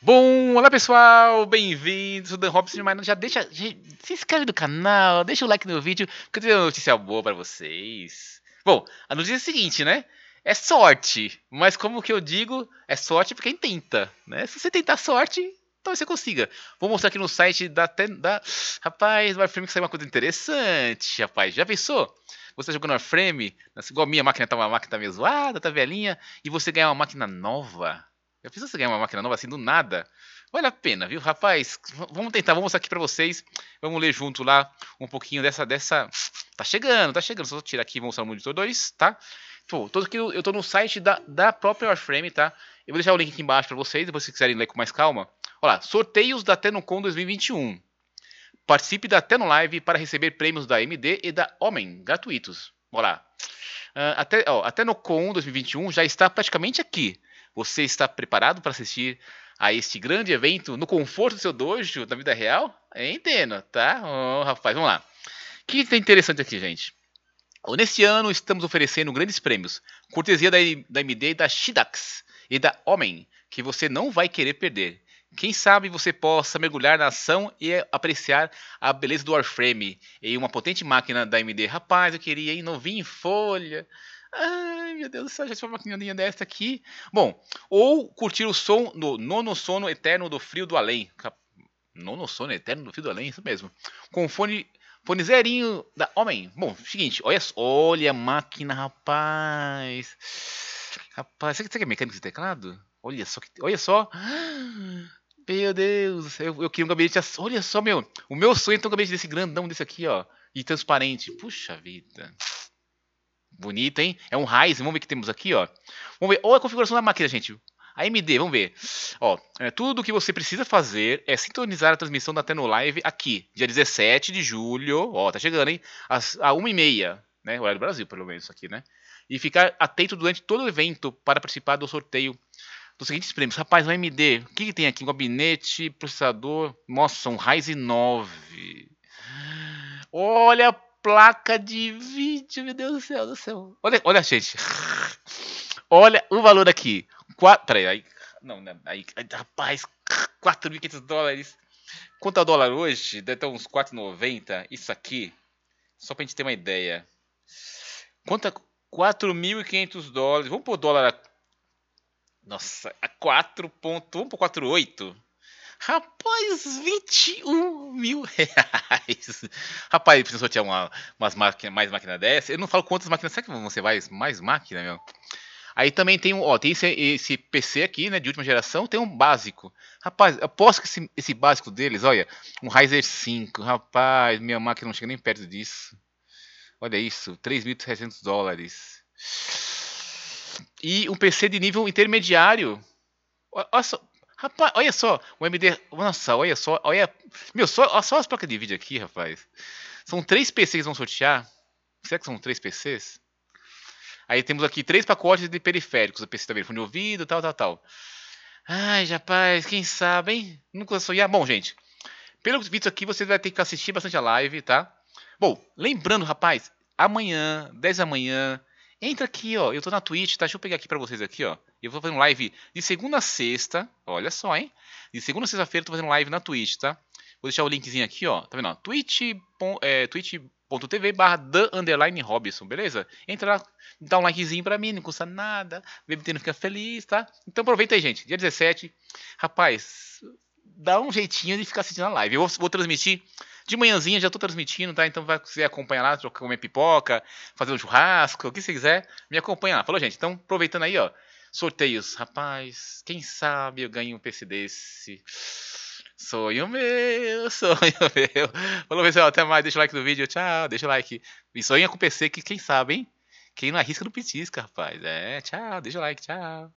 Bom, olá pessoal, bem-vindos, o Dan Robson, mas já deixa, já, se inscreve no canal, deixa o like no vídeo, porque eu tenho uma notícia boa para vocês. Bom, a notícia é a seguinte, né? É sorte, mas como que eu digo, é sorte pra quem tenta, né? Se você tentar sorte, talvez você consiga. Vou mostrar aqui no site da... da... Rapaz, do Warframe que saiu uma coisa interessante, rapaz, já pensou? Você tá jogando Warframe, igual a minha máquina tá uma máquina tá meio zoada, tá velhinha, e você ganhar uma máquina nova... Já preciso você ganhar uma máquina nova assim do nada? Vale a pena, viu, rapaz? Vamos tentar, vamos aqui para vocês. Vamos ler junto lá um pouquinho dessa. dessa... Tá chegando, tá chegando. Só tirar aqui e mostrar no monitor 2, tá? Tô, tô aqui, eu tô no site da, da própria Warframe, tá? Eu vou deixar o link aqui embaixo para vocês, depois se quiserem ler com mais calma. Olha lá, sorteios da Tenocon 2021. Participe da Teno Live para receber prêmios da AMD e da Homem, gratuitos. Olha lá. Uh, até, ó, a Tenocon 2021 já está praticamente aqui. Você está preparado para assistir a este grande evento no conforto do seu dojo na vida real? entendo, tá? Oh, rapaz, vamos lá. O que tem interessante aqui, gente? Neste ano estamos oferecendo grandes prêmios, cortesia da, da MD da Shidax e da Homem, que você não vai querer perder. Quem sabe você possa mergulhar na ação e apreciar a beleza do Warframe em uma potente máquina da AMD. Rapaz, eu queria, hein? Novinho em folha. Ai, meu Deus do céu, já tive uma maquininha dessa aqui. Bom, ou curtir o som do Nono Sono Eterno do Frio do Além. Nono Sono Eterno do Frio do Além, isso mesmo. Com fone, fone zerinho da Homem. Bom, seguinte, olha, olha a máquina, rapaz. Rapaz, você quer é mecânico de teclado? Olha só, que, olha só. Meu Deus, eu, eu queria um gabinete assim. Olha só, meu. O meu sonho é ter um gabinete desse grandão, desse aqui, ó. E transparente. Puxa vida. Bonita, hein? É um Ryzen. Vamos ver o que temos aqui, ó. Vamos ver. ou a configuração da máquina, gente. AMD, vamos ver. Ó, é, tudo o que você precisa fazer é sintonizar a transmissão da Teno Live aqui, dia 17 de julho. Ó, tá chegando, hein? Às, à 1h30, né? Horário do Brasil, pelo menos, aqui, né? E ficar atento durante todo o evento para participar do sorteio dos seguintes prêmios. Rapaz, o AMD, o que, que tem aqui? Gabinete, processador. Nossa, um Ryzen 9. Olha placa de vídeo, meu Deus do céu do céu. Olha, olha gente. Olha o valor aqui. Quatro, aí. Não, né, aí, rapaz, 4.500 dólares. Quanto é o dólar hoje? Deve ter uns 4,90. Isso aqui, só pra gente ter uma ideia. Quanto é 4.500 dólares? Vamos pôr dólar a. Nossa, a 4. vamos pôr 4,8. Rapaz, 21 mil reais. Rapaz, precisa sortear uma, umas máquinas, mais máquina dessa. Eu não falo quantas máquinas. Será que você vai mais máquina, meu? Aí também tem um, ó, tem esse, esse, PC aqui, né, de última geração, tem um básico. Rapaz, aposto que esse, esse, básico deles, olha, um Ryzen 5. Rapaz, minha máquina não chega nem perto disso. Olha isso, 3.300 dólares. E um PC de nível intermediário. Olha só, Rapaz, olha só, o MD. Nossa, olha só, olha. Meu, só, só as placas de vídeo aqui, rapaz. São três PCs que vão sortear. Será que são três PCs? Aí temos aqui três pacotes de periféricos. O PC também, fone de ouvido, tal, tal, tal. Ai, rapaz, quem sabe, hein? Nunca sonhar. Ah, bom, gente, pelo vídeo aqui, você vai ter que assistir bastante a live, tá? Bom, lembrando, rapaz, amanhã, 10 da manhã, Entra aqui, ó. Eu tô na Twitch, tá? Deixa eu pegar aqui pra vocês aqui, ó. Eu vou fazendo live de segunda a sexta. Olha só, hein? De segunda a sexta-feira eu tô fazendo live na Twitch, tá? Vou deixar o linkzinho aqui, ó. Tá vendo? É, twitch.tv é, twitch barra the underline beleza? Entra lá, dá um likezinho pra mim, não custa nada. O BBT não fica feliz, tá? Então aproveita aí, gente. Dia 17. Rapaz, dá um jeitinho de ficar assistindo a live. Eu vou, vou transmitir de manhãzinha já estou transmitindo, tá? Então, você quiser acompanhar lá, comer pipoca, fazer um churrasco, o que você quiser, me acompanha lá. Falou, gente? Então, aproveitando aí, ó. Sorteios. Rapaz, quem sabe eu ganho um PC desse. Sonho meu, sonho meu. Falou, pessoal. Até mais. Deixa o like no vídeo. Tchau. Deixa o like. E sonha com PC que quem sabe, hein? Quem não arrisca não petisca, rapaz. É, tchau. Deixa o like. Tchau.